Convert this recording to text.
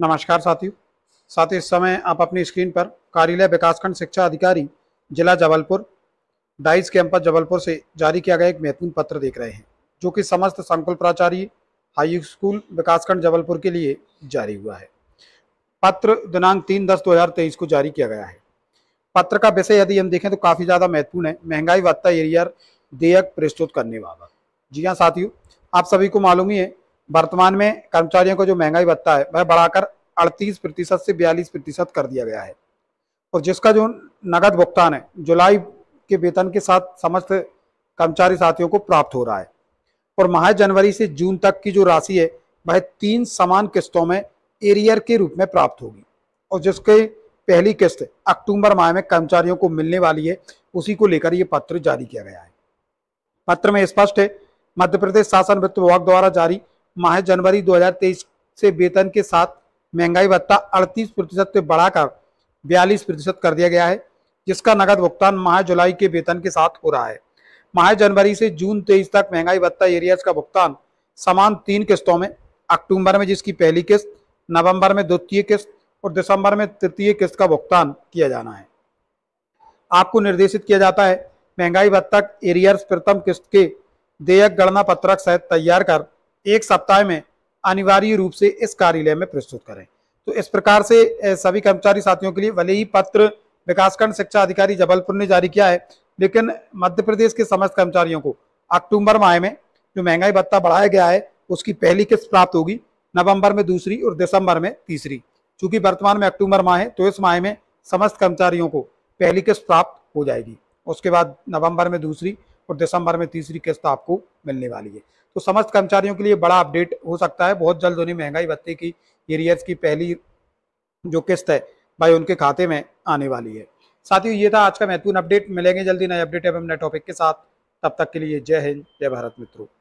नमस्कार साथियों साथ इस समय आप अपनी स्क्रीन पर कार्यालय विकासखंड शिक्षा अधिकारी जिला जबलपुर डाइस कैंपस जबलपुर से जारी किया गया एक महत्वपूर्ण पत्र देख रहे हैं जो कि समस्त संकुल प्राचार्य हाई स्कूल विकासखंड जबलपुर के लिए जारी हुआ है पत्र दिनांक तीन दस दो हजार तेईस को जारी किया गया है पत्र का विषय यदि हम देखें तो काफ़ी ज़्यादा महत्वपूर्ण है महंगाई वत्ता एरियर देयक प्रस्तुत करने वाला जी हाँ साथियों आप सभी को मालूम ही है वर्तमान में कर्मचारियों को जो महंगाई भत्ता है वह बढ़ाकर अड़तीस प्रतिशत से बयालीस प्रतिशत कर दिया गया है और जिसका जो नगद भुगतान है जुलाई के वेतन के साथ समस्त कर्मचारी साथियों को प्राप्त हो रहा है और माह जनवरी से जून तक की जो राशि है वह तीन समान किस्तों में एरियर के रूप में प्राप्त होगी और जिसके पहली किस्त अक्टूबर माह में कर्मचारियों को मिलने वाली है उसी को लेकर यह पत्र जारी किया गया है पत्र में स्पष्ट है मध्य प्रदेश शासन वित्त विभाग द्वारा जारी माह जनवरी 2023 से वेतन के साथ महंगाई भत्ता 38 प्रतिशत से बढ़ाकर 42 प्रतिशत कर दिया गया है जिसका नकद भुगतान माह जुलाई के वेतन के साथ हो रहा है माह जनवरी से जून तेईस तक महंगाई भत्ता एरियाज का भुगतान समान तीन किस्तों में अक्टूबर में जिसकी पहली किस्त नवंबर में द्वितीय किस्त और दिसंबर में तृतीय किस्त का भुगतान किया जाना है आपको निर्देशित किया जाता है महंगाई भत्ता एरियर्स प्रथम किस्त के देयक गणना पत्रक सहित तैयार कर एक सप्ताह में अनिवार्य रूप से इस कार्यालय में प्रस्तुत करें तो इस प्रकार से सभी कर्मचारी साथियों के लिए भले ही पत्र विकासखंड शिक्षा अधिकारी जबलपुर ने जारी किया है लेकिन मध्य प्रदेश के समस्त कर्मचारियों को अक्टूबर माह में जो महंगाई भत्ता बढ़ाया गया है उसकी पहली किस्त प्राप्त होगी नवंबर में दूसरी और दिसंबर में तीसरी चूंकि वर्तमान में अक्टूबर माह है तो इस माह में समस्त कर्मचारियों को पहली किस्त प्राप्त हो जाएगी उसके बाद नवंबर में दूसरी और दिसंबर में तीसरी किस्त आपको मिलने वाली है तो समस्त कर्मचारियों के लिए बड़ा अपडेट हो सकता है बहुत जल्द उन्हें महंगाई भत्ते की एरियर्स की पहली जो किस्त है भाई उनके खाते में आने वाली है साथियों ये था आज का महत्वपूर्ण अपडेट मिलेंगे जल्दी नए अपडेट एवं नए टॉपिक के साथ तब तक के लिए जय हिंद जय भारत मित्रों